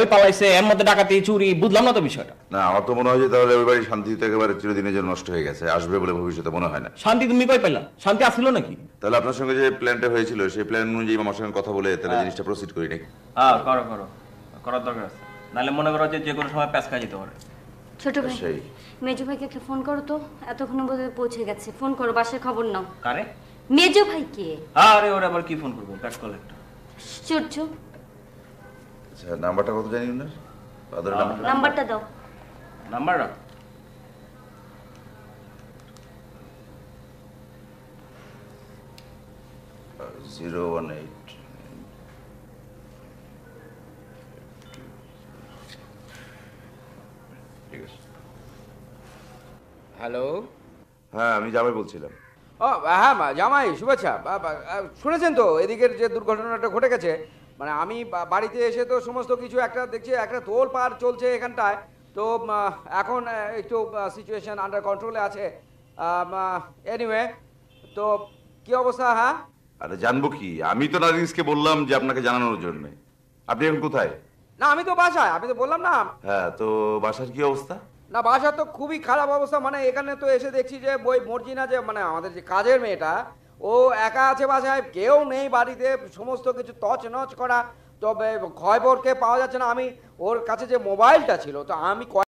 ওই পালাইছে এর মধ্যে ডাকাতি চুরি বুঝলাম না তো বিষয়টা না আমার তো মনে হয় যে তাহলে ওই বাড়ি শান্তি তো একেবারে চিরদিনের জন্য নষ্ট হয়ে গেছে আসবে বলে ভবিষ্যতে মনে হয় না শান্তি তুমি কই পেলা শান্তি আসলো নাকি তাহলে আপনার সঙ্গে যে প্ল্যানটা হয়েছিল সেই প্ল্যান অনুযায়ী আমার সঙ্গে কথা বলে তাহলে হ্যাঁ। জিনিসটা প্রসিড করি নাকি হ্যাঁ করো করো করার দরকার আছে নাহলে মনে করো যে যে কোনো সময় প্যাস খাই যেতে পারে ছোট ভাই সেই মেজু ভাইকে একটা ফোন করো তো এতক্ষণ বোধহয় পৌঁছে গেছে ফোন করো বাসায় খবর নাও কারে মেজু ভাই কে আরে ওরা আবার কি ফোন করবো প্যাক কল একটা চুরচু আচ্ছা নাম্বারটা কত জানি উনার ফাদারের নাম্বারটা নাম্বারটা দাও জিরো ওয়ান এইট ঠিক আছে হ্যালো হ্যাঁ আমি জামাই বলছিলাম ও হ্যাঁ জামাই শুভেচ্ছা শুনেছেন তো এদিকের যে দুর্ঘটনাটা ঘটে গেছে মানে আমি বাড়িতে এসে তো সমস্ত কিছু একটা দেখছি একটা তোল পার চলছে এখানটায় তো এখন একটু সিচুয়েশন আন্ডার কন্ট্রোলে আছে এনিওয়ে তো কি অবস্থা হ্যাঁ আরে জানবো কি আমি তো নারিংসকে বললাম যে আপনাকে জানানোর জন্য আপনি এখন কোথায় না আমি তো বাসায় আমি তো বললাম না হ্যাঁ তো বাসার কি অবস্থা না বাসা তো খুবই খারাপ অবস্থা মানে এখানে তো এসে দেখছি যে বই মর্জিনা যে মানে আমাদের যে কাজের মেয়েটা ও একা আছে বাসায় কেউ নেই বাড়িতে সমস্ত কিছু নচ করা তবে খয়বরকে পাওয়া যাচ্ছে না আমি ওর কাছে যে মোবাইলটা ছিল তো আমি